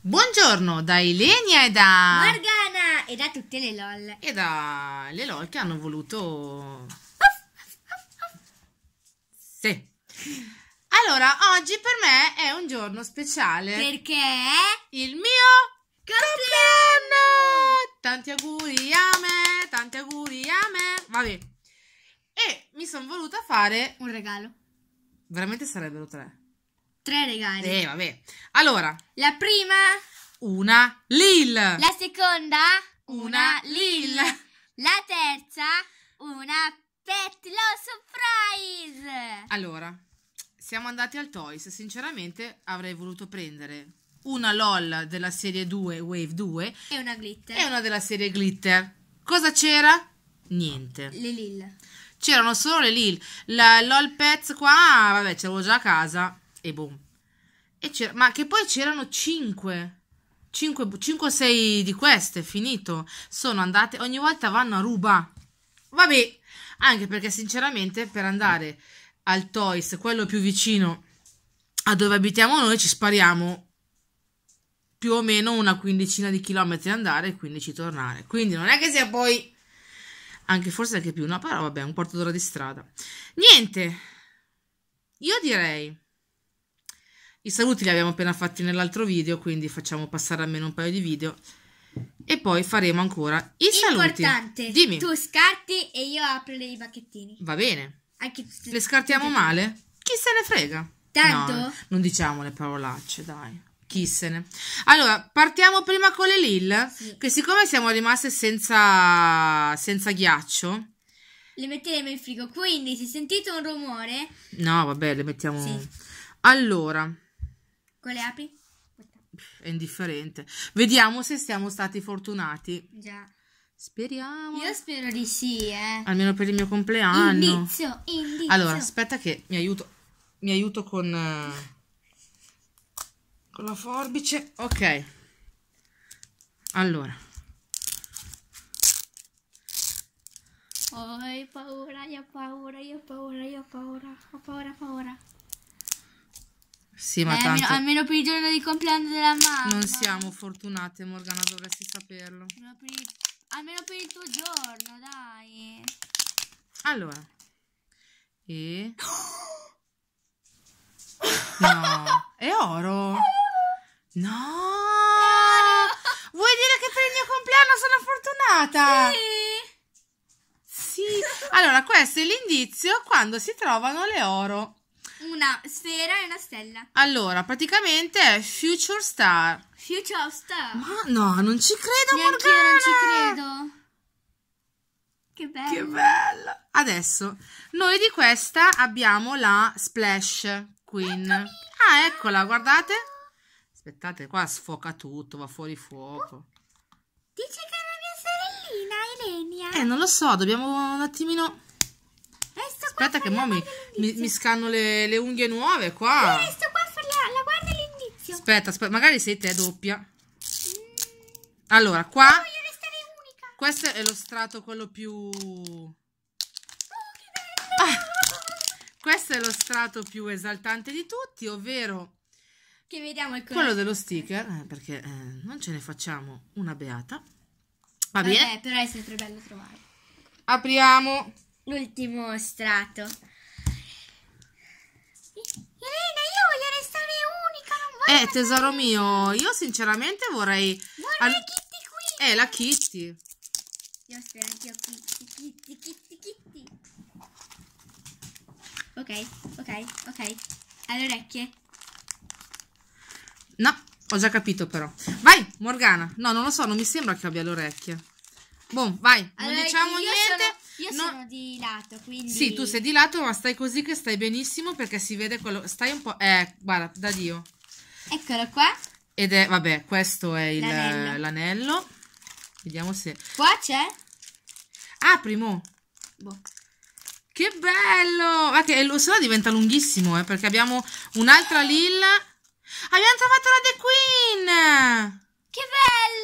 Buongiorno da Ilenia e da Morgana e da tutte le LOL e da le LOL che hanno voluto Sì. Allora, oggi per me è un giorno speciale perché è il mio compleanno. Tanti auguri a me, tanti auguri a me. Vabbè. E mi sono voluta fare un regalo. Veramente sarebbero tre. Tre regali. Eh, vabbè. Allora. La prima. Una Lil. La seconda. Una, Lil. La terza. Una Pet Law Surprise. Allora, siamo andati al Toys. Sinceramente avrei voluto prendere una LOL della serie 2 Wave 2 e una Glitter e una della serie Glitter. Cosa c'era? Niente. Le Lil. C'erano solo le Lil. La LOL Pets qua, ah, vabbè, ce l'avevo già a casa e boom ma che poi c'erano 5. 5, 5 6 di queste, finito. Sono andate, ogni volta vanno a ruba. Vabbè, anche perché sinceramente per andare al Toys, quello più vicino a dove abitiamo noi, ci spariamo più o meno una quindicina di chilometri andare e 15 tornare. Quindi non è che sia poi anche forse anche più, no, però vabbè, un quarto d'ora di strada. Niente. Io direi i saluti li abbiamo appena fatti nell'altro video, quindi facciamo passare almeno un paio di video. E poi faremo ancora i saluti. Importante, Dimmi. tu scarti e io apro i bacchettini. Va bene. Anche tu le scartiamo male? Chi se ne frega? Tanto? No, eh, non diciamo le parolacce, dai. Chi se Chissene. Allora, partiamo prima con le Lil, sì. che siccome siamo rimaste senza, senza ghiaccio... Le metteremo in frigo, quindi se sentite un rumore... No, vabbè, le mettiamo... Sì. Allora, quelle apri? Pff, è indifferente. Vediamo se siamo stati fortunati. Già. Speriamo. Io spero di sì, eh. Almeno per il mio compleanno. Indizio, indizio. Allora, aspetta che mi aiuto, mi aiuto con, eh, con la forbice. Ok. Allora. ho paura, io ho paura, io ho paura, io ho paura, ho paura, paura. Sì, ma eh, tanto... Almeno, almeno, per il giorno di compleanno della mamma. Non siamo fortunate, Morgana, dovresti saperlo. Almeno per il, almeno per il tuo giorno, dai. Allora. E... No. È oro. No. Vuoi dire che per il mio compleanno sono fortunata? Sì. Sì. Allora, questo è l'indizio quando si trovano le oro una sfera e una stella. Allora, praticamente è Future Star. Future Star. Ma no, non ci credo, Neanche Morgana. non ci credo. Che bello. Che bello. Adesso, noi di questa abbiamo la Splash Queen. Eccomi. Ah, eccola, guardate. Aspettate, qua sfoca tutto, va fuori fuoco. Oh, dice che è la mia sorellina, Elenia. Eh, non lo so, dobbiamo un attimino... Eh, aspetta che mo mi, mi, scanno le, le, unghie nuove qua. Eh, sto qua sulla, la guarda l'indizio. Aspetta, aspetta, magari sei te doppia. Mm. Allora, qua... No, voglio restare unica. Questo è lo strato quello più... Oh, ah, questo è lo strato più esaltante di tutti, ovvero... Che vediamo il Quello dello sticker, eh, perché eh, non ce ne facciamo una beata. Va Vabbè, bene? però è sempre bello trovare. Apriamo l'ultimo strato. Elena, io voglio restare unica, non Eh, tesoro mio, io sinceramente vorrei... Vorrei Al... Kitty qui! Eh, la Kitty. Io spero anch'io Kitty, Kitty, Kitty, Kitty. Ok, ok, ok. Alle orecchie. No, ho già capito però. Vai, Morgana. No, non lo so, non mi sembra che abbia le orecchie. Boh, vai, allora, non diciamo niente. Io no. sono di lato, quindi... Sì, tu sei di lato, ma stai così che stai benissimo perché si vede quello... Stai un po'... Eh, guarda, da Dio. Eccolo qua. Ed è, vabbè, questo è l'anello. Vediamo se... Qua c'è? Ah, primo. Boh. Che bello! Ma ah, che lo sennò diventa lunghissimo, eh, perché abbiamo un'altra Lilla. Abbiamo trovato la The Queen! Che bello!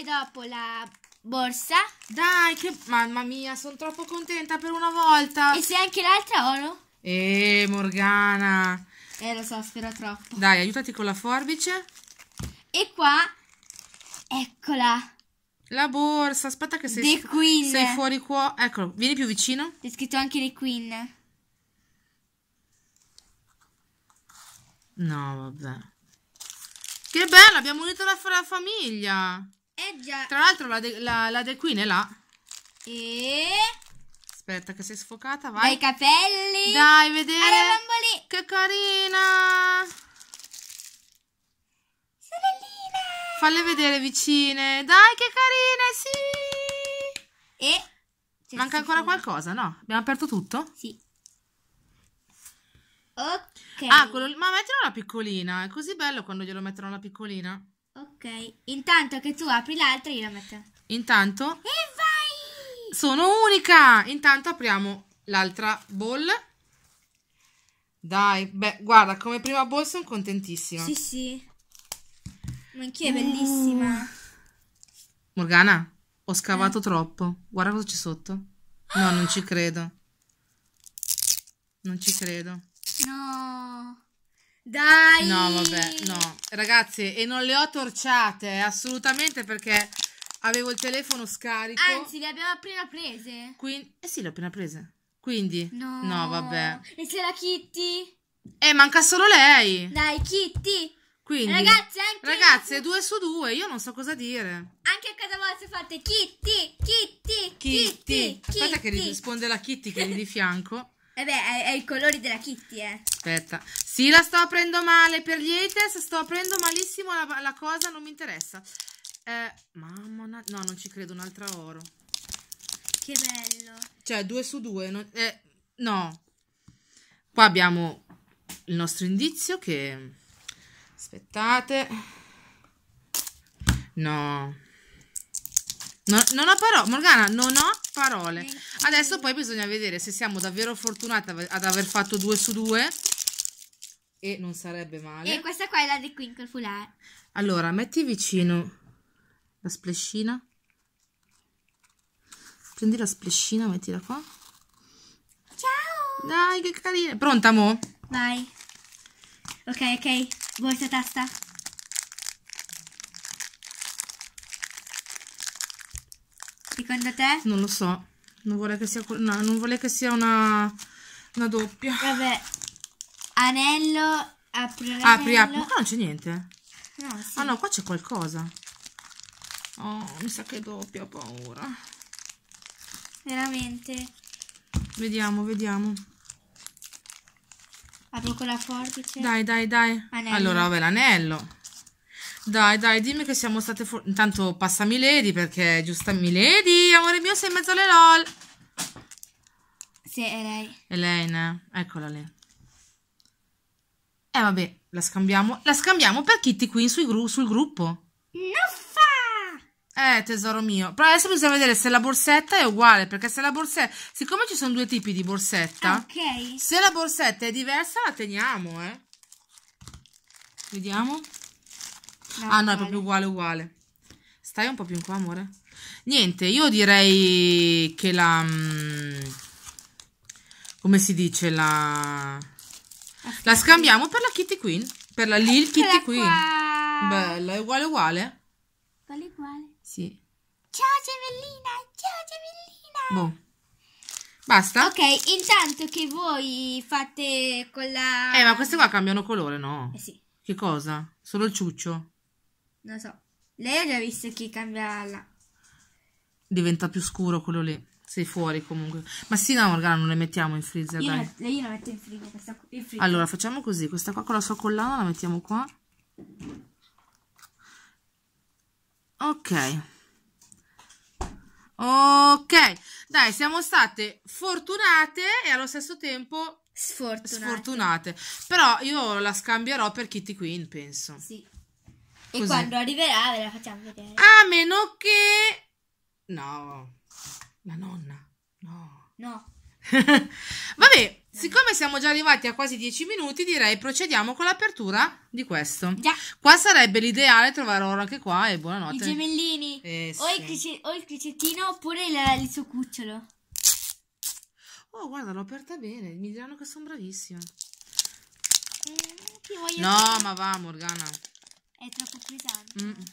poi dopo la borsa. Dai, che mamma mia, sono troppo contenta per una volta. E se anche l'altra oro? Eh, Morgana. Eh, lo so, spero troppo. Dai, aiutati con la forbice. E qua, eccola. La borsa, aspetta che sei, The Queen. sei fuori qua. Eccolo, vieni più vicino. C'è scritto anche The Queen. No, vabbè. Che bello, abbiamo unito la, la famiglia. Eh già. Tra l'altro la, la, la del Queen è là. E... Aspetta che sei sfocata, vai. Dai capelli. Dai, vedete. Alla Che carina. Sorellina. Falle vedere vicine. Dai, che carina, sì. E... Cioè, Manca ancora fuori. qualcosa, no? Abbiamo aperto tutto? Sì. Ah, ok. Ah, quello... ma mettilo la piccolina. È così bello quando glielo mettono la piccolina. Ok, intanto che tu apri l'altra io la metto. Intanto? E vai! Sono unica! Intanto apriamo l'altra ball. Dai, beh, guarda, come prima ball sono contentissima. Sì, sì. Ma anch'io è uh. bellissima. Morgana, ho scavato eh. troppo. Guarda cosa c'è sotto. No, non ci credo. Non ci credo. No. Dai! No, vabbè, no. Ragazzi, e non le ho torciate, assolutamente, perché avevo il telefono scarico. Anzi, le abbiamo appena prese. Quindi... Eh sì, le ho appena prese. Quindi? No. No, vabbè. E se la Kitty? Eh, manca solo lei. Dai, Kitty! Quindi, ragazze, ragazze Ragazzi, due su due, io non so cosa dire. Anche a casa vostra fate Kitty, Kitty, Kitty. Kitty. Aspetta Kitty. che risponde la Kitty che è lì di fianco. Eh beh, è, è i colori della Kitty, eh. Aspetta. Sì, la sto aprendo male per gli haters, sto aprendo malissimo la, la cosa, non mi interessa. Eh, mamma, no, non ci credo, un'altra oro. Che bello. Cioè, due su due. Non, eh, no. Qua abbiamo il nostro indizio che... Aspettate. No. no non ho parole. Morgana, non ho parole. Adesso poi bisogna vedere se siamo davvero fortunati ad aver fatto due su due. e non sarebbe male. E questa qua è la di Quinkle Fulare. Allora, metti vicino la splescina. Prendi la splescina, mettila qua. Ciao! Dai, che carina. Pronta, mo? Vai. Ok, ok. Volta tasta. secondo te? Non lo so. Non vuole che sia, no, non vuole che sia una, una doppia. Vabbè. Anello, apri Apri, apri. Ma qua non c'è niente. No, sì. Ah no, qua c'è qualcosa. Oh, mi sa che è doppia, ho paura. Veramente. Vediamo, vediamo. Apro con la forbice. Dai, dai, dai. Anello. Allora, vabbè, l'anello. Dai, dai, dimmi che siamo state fuori. Intanto passa Milady perché giusta Milady, amore mio, sei in mezzo alle LOL. Sì, è lei. È lei, Elena, eccola lì. Eh vabbè, la scambiamo. La scambiamo per Kitty Queen gru sul gruppo. Non Eh, tesoro mio. Però adesso bisogna vedere se la borsetta è uguale, perché se la borsetta... Siccome ci sono due tipi di borsetta... Ah, ok. Se la borsetta è diversa la teniamo, eh. Vediamo. No, ah, ah, no, è proprio uguale, uguale. Stai un po' più in qua, amore. Niente, io direi che la... Mm, come si dice? La... La scambiamo per la Kitty Queen. Per la Lil Kitty Queen. Bella, è uguale uguale. Uguale uguale. Sì. Ciao Gemellina, ciao Gemellina. Boh. Basta? Ok, intanto che voi fate con la... Eh, ma queste qua cambiano colore, no? Eh sì. Che cosa? Solo il ciuccio? Non so. Lei ha già visto chi cambia la... Diventa più scuro quello lì. Sei fuori comunque. Ma sì, no, Morgana, non le mettiamo in freezer, io met io la metto in frigo, in frigo. Allora, facciamo così. Questa qua con la sua collana la mettiamo qua. Ok. Ok. Dai, siamo state fortunate e allo stesso tempo... Sfortunate. sfortunate. Però io la scambierò per Kitty Queen, penso. Sì. E Così. quando arriverà ve la facciamo vedere. Ah, a meno che... No, la nonna, no. No. Vabbè, siccome siamo già arrivati a quasi dieci minuti, direi procediamo con l'apertura di questo. Già. Qua sarebbe l'ideale trovare oro anche qua e buonanotte. I gemellini. Eh, o, sì. il crice- o, il cricettino oppure il, il suo cucciolo. Oh, guarda, l'ho aperta bene. Mi diranno che sono bravissima. Eh, no, dire. ma va, Morgana. È troppo pesante. Mm.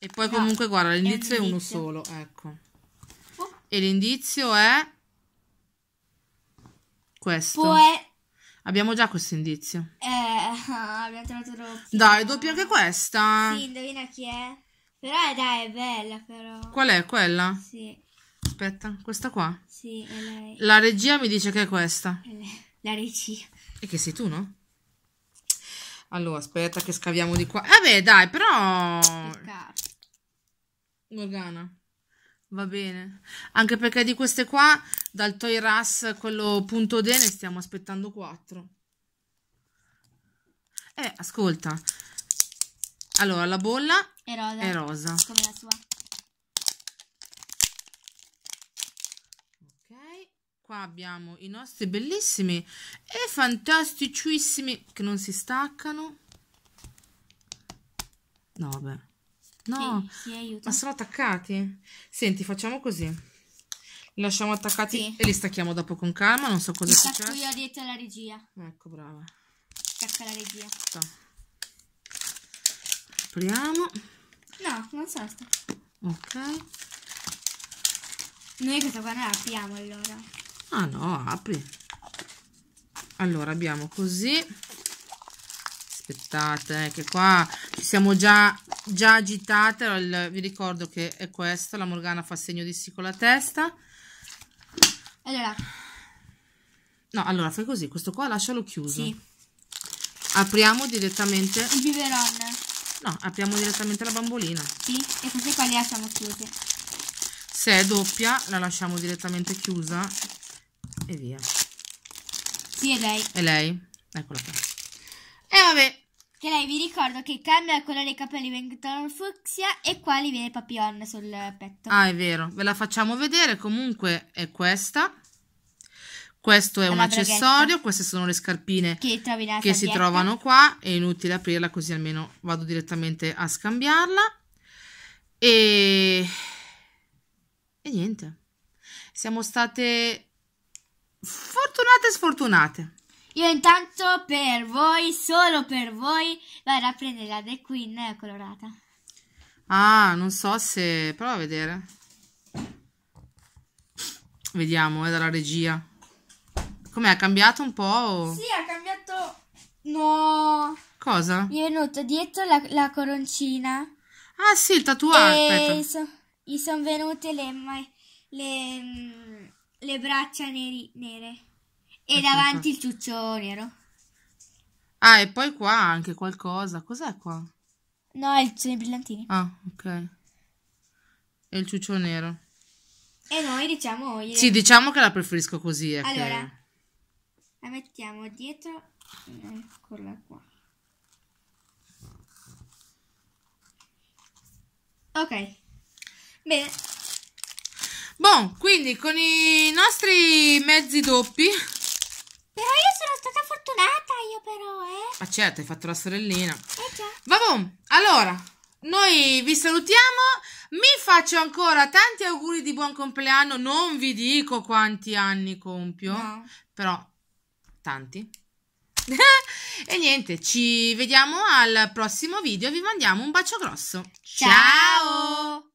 E poi no, comunque, guarda, l'indizio è, un è, uno solo, ecco. Oh. E l'indizio è questo. Poe... Abbiamo già questo indizio. Eh, abbiamo trovato troppo. Dai, doppia anche questa. Sì, indovina chi è. Però eh, dai, è bella però. Qual è quella? Sì. Aspetta, questa qua? Sì, è lei. La regia mi dice che è questa. È la regia. E che sei tu, no? Allora, aspetta che scaviamo di qua. Vabbè, eh dai, però... Morgana. Va bene. Anche perché di queste qua, dal Toy Ras, quello punto D, ne stiamo aspettando 4. Eh, ascolta. Allora, la bolla è rosa. È rosa. Come la sua. Qua abbiamo i nostri bellissimi e fantasticissimi che non si staccano. No, vabbè. No, sì, ma sono attaccati? Senti, facciamo così. Li lasciamo attaccati sì. e li stacchiamo dopo con calma, non so cosa succede. Stacco io dietro la regia. Ecco, brava. Stacca la regia. Sto. Apriamo. No, non so. Sto. Ok. Noi questa qua non la apriamo allora ah no apri allora abbiamo così aspettate eh, che qua ci siamo già già agitate il, vi ricordo che è questo la Morgana fa segno di sì con la testa allora no allora fai così questo qua lascialo chiuso sì. apriamo direttamente il biberon no apriamo direttamente la bambolina sì e queste qua le lasciamo chiuse se è doppia la lasciamo direttamente chiusa e via. Sì, è lei. È lei? Eccola qua. E vabbè. Che lei vi ricordo che cambia il colore dei capelli vengono fucsia e qua li viene papillon sul petto. Ah, è vero. Ve la facciamo vedere. Comunque è questa. Questo è Alla un braghetta. accessorio, queste sono le scarpine che, che si trovano qua, è inutile aprirla così almeno vado direttamente a scambiarla. E, e niente, siamo state fortunate e sfortunate. Io intanto per voi, solo per voi, vado a prendere la The Queen eh, colorata. Ah, non so se... prova a vedere. Vediamo, è dalla regia. Come, Ha cambiato un po'? O... Sì, ha cambiato... No! Cosa? Mi è venuto dietro la, la coroncina. Ah sì, il tatuaggio. E so, gli sono venute le... le mm, le braccia neri, nere e davanti il ciuccio nero. Ah, e poi qua anche qualcosa. Cos'è qua? No, il, sono i brillantini. Ah, ok. E il ciuccio nero. E noi diciamo... Io... Sì, diciamo che la preferisco così. allora, la mettiamo dietro. Eh, eccola qua. Ok. Bene. Bon, quindi con i nostri mezzi doppi... Però io sono stata fortunata, io però, eh. Ma certo, hai fatto la sorellina. Eh già. Vabbè, allora, noi vi salutiamo. Mi faccio ancora tanti auguri di buon compleanno. Non vi dico quanti anni compio, no. però tanti. e niente, ci vediamo al prossimo video. Vi mandiamo un bacio grosso. Ciao! Ciao!